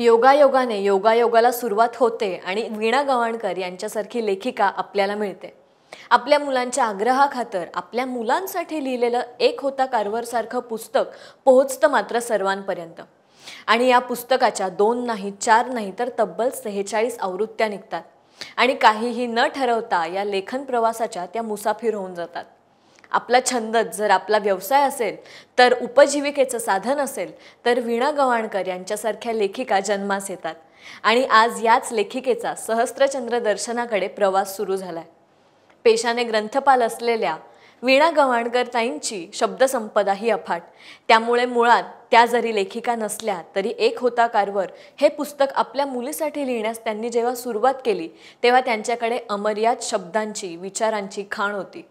योगायोगाने योगायोगाला सुरुवात होते आणि वीणा गवाणकर यांच्यासारखी लेखिका आपल्याला मिळते आपल्या मुलांच्या आग्रहाखातर आपल्या मुलांसाठी लिहिलेलं एक होता सारखं पुस्तक पोहोचतं मात्र सर्वांपर्यंत आणि या पुस्तकाच्या दोन नाही चार नाही तर तब्बल सेहेचाळीस आवृत्त्या निघतात आणि काहीही न ठरवता या लेखन प्रवासाच्या त्या मुसाफिर होऊन जातात आपला छंदच जर आपला व्यवसाय असेल तर उपजीविकेचं साधन असेल तर वीणा गव्हाणकर यांच्यासारख्या लेखिका जन्मास येतात आणि आज याच लेखिकेचा सहस्त्रचंद्र दर्शनाकडे प्रवास सुरू झाला आहे पेशाने ग्रंथपाल असलेल्या वीणा गव्हाणकर ताईंची शब्दसंपदा ही अफाट त्यामुळे मुळात त्या जरी लेखिका नसल्या तरी एक होता कारवर हे पुस्तक आपल्या मुलीसाठी लिहिण्यास त्यांनी जेव्हा सुरुवात केली तेव्हा त्यांच्याकडे अमर्याद शब्दांची विचारांची खाण होती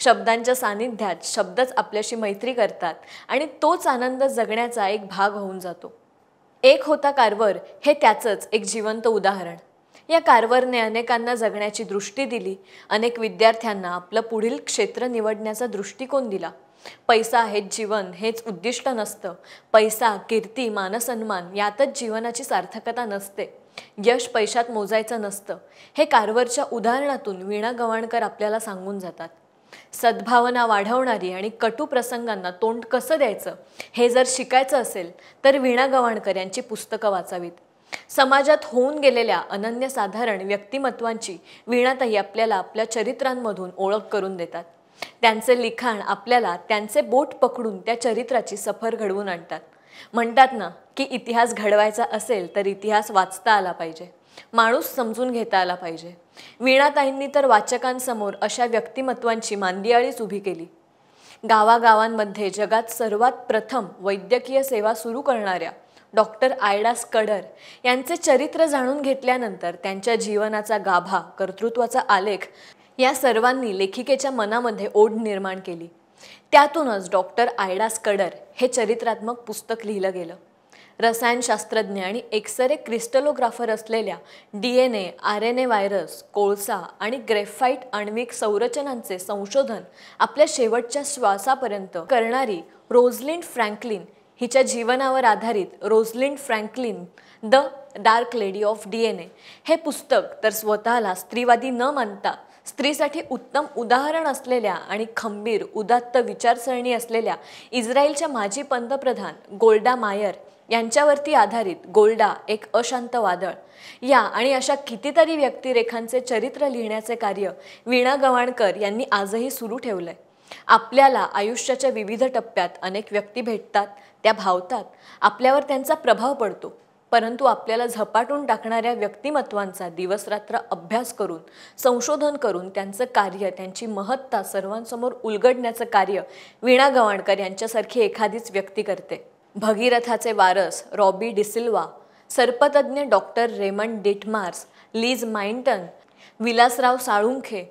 शब्दांच्या सानिध्यात शब्दच आपल्याशी मैत्री करतात आणि तोच आनंद जगण्याचा एक भाग होऊन जातो एक होता कारवर हे त्याचंच एक जिवंत उदाहरण या कारवरने अनेकांना जगण्याची दृष्टी दिली अनेक विद्यार्थ्यांना आपलं पुढील क्षेत्र निवडण्याचा दृष्टिकोन दिला पैसा हेच जीवन हेच उद्दिष्ट नसतं पैसा कीर्ती मानसन्मान यातच जीवनाची सार्थकता नसते यश पैशात मोजायचं नसतं हे कारवरच्या उदाहरणातून वीणा गवाणकर आपल्याला सांगून जातात सद्भावना वाढवणारी आणि कटू प्रसंगांना तोंड कसं द्यायचं हे जर शिकायचं असेल तर वीणा गव्हाणकर यांची पुस्तकं वाचावीत समाजात होऊन गेलेल्या अनन्यसाधारण व्यक्तिमत्वांची वीणाताई आपल्याला आपल्या चरित्रांमधून ओळख करून देतात त्यांचे लिखाण आपल्याला त्यांचे बोट पकडून त्या चरित्राची सफर घडवून आणतात म्हणतात ना की इतिहास घडवायचा असेल तर इतिहास वाचता आला पाहिजे माणूस समजून घेता आला पाहिजे वीणाताईंनी तर वाचकांसमोर अशा व्यक्तिमत्वांची मांदियाळीच उभी केली गावागावांमध्ये जगात सर्वात प्रथम वैद्यकीय सेवा सुरू करणाऱ्या डॉक्टर आयडास कडर यांचे चरित्र जाणून घेतल्यानंतर त्यांच्या जीवनाचा गाभा कर्तृत्वाचा आलेख या सर्वांनी लेखिकेच्या मनामध्ये ओढ निर्माण केली त्यातूनच डॉक्टर आयडास कडर हे चरित्रात्मक पुस्तक लिहिलं गेलं रसायनशास्त्रज्ञ आणि एक्सरे क्रिस्टलोग्राफर असलेल्या D N A R N A virus कोळसा आणि ग्रेफाईट आण्विक संरचनांचे संशोधन आपल्या शेवटच्या श्वासापर्यंत करणारी रोझलिन फ्रँकलिन हिच्या जीवनावर आधारित Rosalind Franklin the dark lady of D N A हे पुस्तक तर स्वतःला स्त्रीवादी न मानता स्त्रीसाठी उत्तम उदाहरण असलेल्या आणि खंबीर उदात्त विचारसरणी असलेल्या इस्रायलच्या माजी पंतप्रधान गोल्डा मायर यांच्यावरती आधारित गोल्डा एक अशांत वादळ या आणि अशा कितीतरी व्यक्तिरेखांचे चरित्र लिहिण्याचे कार्य वीणा गवाणकर यांनी आजही सुरू ठेवलं आहे आपल्याला आयुष्याच्या विविध टप्प्यात अनेक व्यक्ती भेटतात त्या भावतात आपल्यावर त्यांचा प्रभाव पडतो परंतु आपल्याला झपाटून टाकणाऱ्या व्यक्तिमत्वांचा दिवसरात्र अभ्यास करून संशोधन करून त्यांचं कार्य त्यांची महत्ता सर्वांसमोर उलगडण्याचं कार्य वीणा गवाणकर यांच्यासारखी एखादीच व्यक्ती करते भगीरथाचे वारस रॉबी डिसिल्वा सर्पतज्ञ डॉक्टर रेमंड डेटमार्स लीज माइंटन विलासराव साळुंखे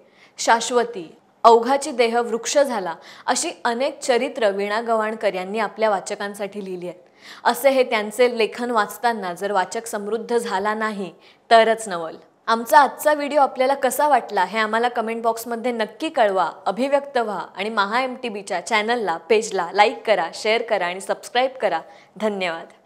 शाश्वती अवघाची देह वृक्ष झाला अशी अनेक चरित्र वीणा गवाणकर यांनी आपल्या वाचकांसाठी लिहिली आहेत असे हे त्यांचे लेखन वाचताना जर वाचक समृद्ध झाला नाही तरच नवल आमचा आजचा व्हिडिओ आपल्याला कसा वाटला हे आम्हाला कमेंट बॉक्समध्ये नक्की कळवा अभिव्यक्त व्हा आणि महा एम टी बीच्या चॅनलला पेजला लाईक करा शेअर करा आणि सबस्क्राईब करा धन्यवाद